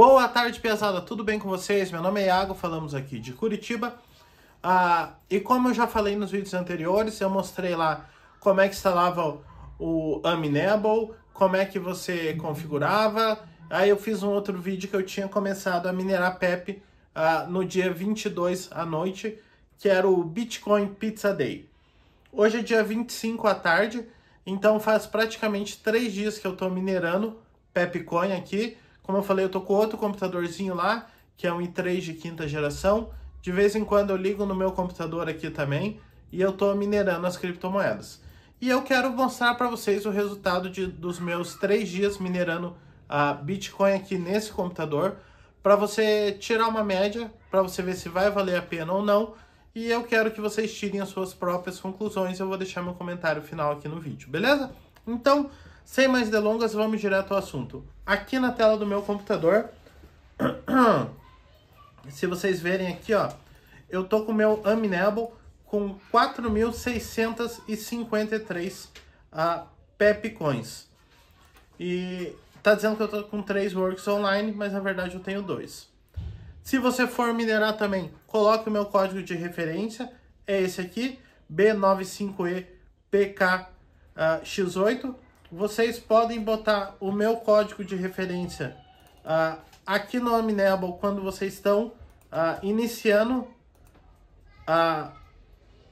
Boa tarde, pesada. Tudo bem com vocês? Meu nome é Iago, falamos aqui de Curitiba. Ah, e como eu já falei nos vídeos anteriores, eu mostrei lá como é que instalava o Aminable, como é que você configurava. Aí eu fiz um outro vídeo que eu tinha começado a minerar PEP ah, no dia 22 à noite, que era o Bitcoin Pizza Day. Hoje é dia 25 à tarde, então faz praticamente três dias que eu estou minerando PEPcoin aqui. Como eu falei, eu tô com outro computadorzinho lá, que é um i3 de quinta geração. De vez em quando eu ligo no meu computador aqui também e eu tô minerando as criptomoedas. E eu quero mostrar para vocês o resultado de, dos meus três dias minerando a Bitcoin aqui nesse computador para você tirar uma média, para você ver se vai valer a pena ou não. E eu quero que vocês tirem as suas próprias conclusões. Eu vou deixar meu comentário final aqui no vídeo, beleza? Então, sem mais delongas, vamos direto ao assunto. Aqui na tela do meu computador, se vocês verem aqui, ó, eu tô com o meu Aminebo com 4.653 uh, PEP Coins. E tá dizendo que eu tô com 3 works online, mas na verdade eu tenho dois. Se você for minerar também, coloque o meu código de referência, é esse aqui, B95EPKX8. Uh, ah, vocês podem botar o meu código de referência uh, aqui no Omnable quando vocês estão uh, iniciando. Uh,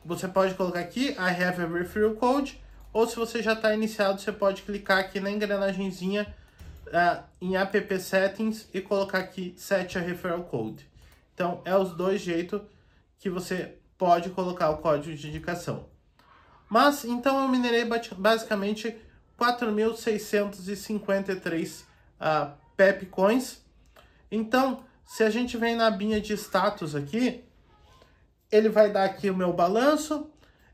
você pode colocar aqui, I have a referral code, ou se você já está iniciado, você pode clicar aqui na engrenagemzinha uh, em app settings e colocar aqui set a referral code. Então, é os dois jeitos que você pode colocar o código de indicação. Mas, então, eu minerei basicamente 4.653 uh, ah, PEP Coins. Então, se a gente vem na binha de status aqui, ele vai dar aqui o meu balanço,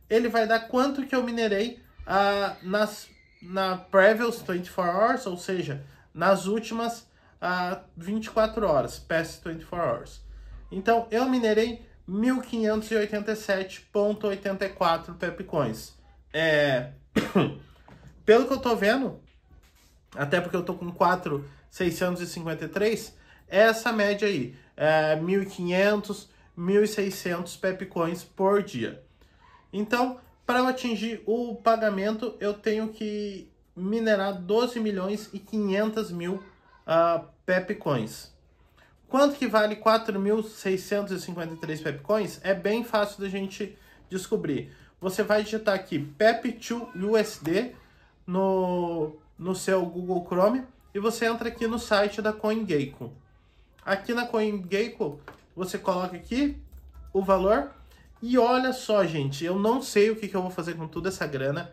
ele vai dar quanto que eu minerei uh, nas, na previous 24 hours, ou seja, nas últimas uh, ah, 24 horas, past 24 hours. Então, eu minerei 1.587.84 pepcoins. É pelo que eu tô vendo, até porque eu tô com 4,653, é essa média aí, é 1.500, 1.600 pepcoins por dia. Então, para atingir o pagamento, eu tenho que minerar 12 milhões e 500 mil uh, ah, pepcoins. Quanto que vale 4.653 pepcoins? É bem fácil da gente descobrir. Você vai digitar aqui PEP2USD no, no seu Google Chrome e você entra aqui no site da CoinGecko. Aqui na CoinGecko, você coloca aqui o valor e olha só, gente, eu não sei o que, que eu vou fazer com toda essa grana.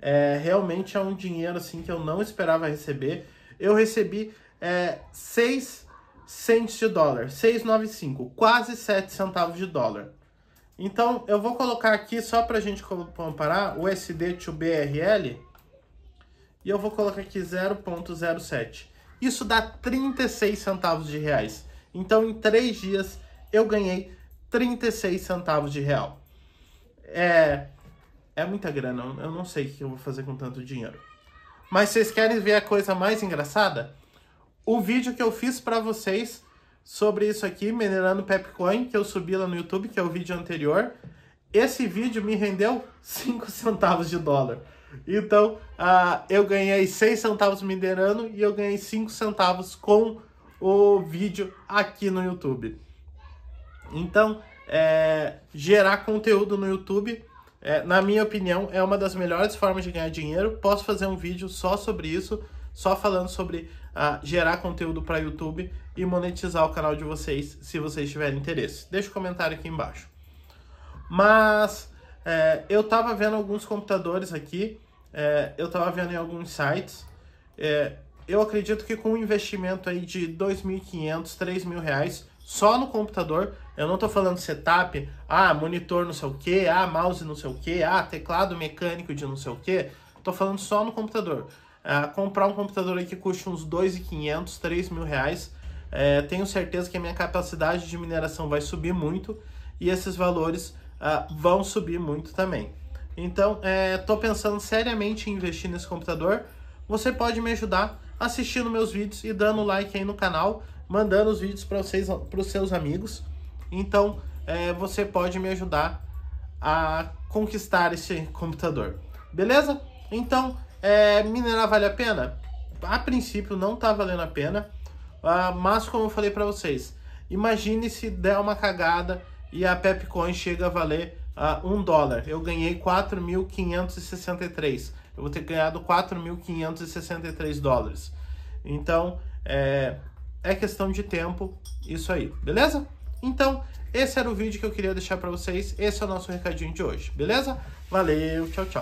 É, realmente é um dinheiro assim que eu não esperava receber. Eu recebi é, 6 cents de dólar, 6,95, quase 7 centavos de dólar. Então, eu vou colocar aqui, só para a gente comparar, o USD to BRL, e eu vou colocar aqui 0,07. Isso dá 36 centavos de reais. Então, em três dias, eu ganhei 36 centavos de real. É, é muita grana, eu não sei o que eu vou fazer com tanto dinheiro. Mas vocês querem ver a coisa mais engraçada? O vídeo que eu fiz para vocês sobre isso aqui, minerando Pepcoin, que eu subi lá no YouTube, que é o vídeo anterior. Esse vídeo me rendeu 5 centavos de dólar. Então, uh, eu ganhei 6 centavos minerando e eu ganhei 5 centavos com o vídeo aqui no YouTube. Então, é, gerar conteúdo no YouTube, é, na minha opinião, é uma das melhores formas de ganhar dinheiro. Posso fazer um vídeo só sobre isso, só falando sobre uh, gerar conteúdo para YouTube e monetizar o canal de vocês, se vocês tiverem interesse. Deixa o um comentário aqui embaixo. Mas é, eu estava vendo alguns computadores aqui é, eu estava vendo em alguns sites, é, eu acredito que com um investimento aí de 2.500, 3.000 reais só no computador, eu não estou falando setup, ah, monitor não sei o que, ah, mouse não sei o que, ah, teclado mecânico de não sei o que, estou falando só no computador. É, comprar um computador aí que custe uns 2.500, 3.000 reais, é, tenho certeza que a minha capacidade de mineração vai subir muito e esses valores ah, vão subir muito também. Então, estou é, pensando seriamente em investir nesse computador. Você pode me ajudar assistindo meus vídeos e dando like aí no canal, mandando os vídeos para vocês, para os seus amigos. Então, é, você pode me ajudar a conquistar esse computador, beleza? Então, é, minerar vale a pena? A princípio, não tá valendo a pena. Ah, mas, como eu falei para vocês, imagine se der uma cagada e a Pepcoin chega a valer uh, ah, 1 dólar. Eu ganhei 4.563. Eu vou ter ganhado 4.563 dólares. Então, é, é questão de tempo isso aí, beleza? Então, esse era o vídeo que eu queria deixar para vocês. Esse é o nosso recadinho de hoje, beleza? Valeu, tchau, tchau.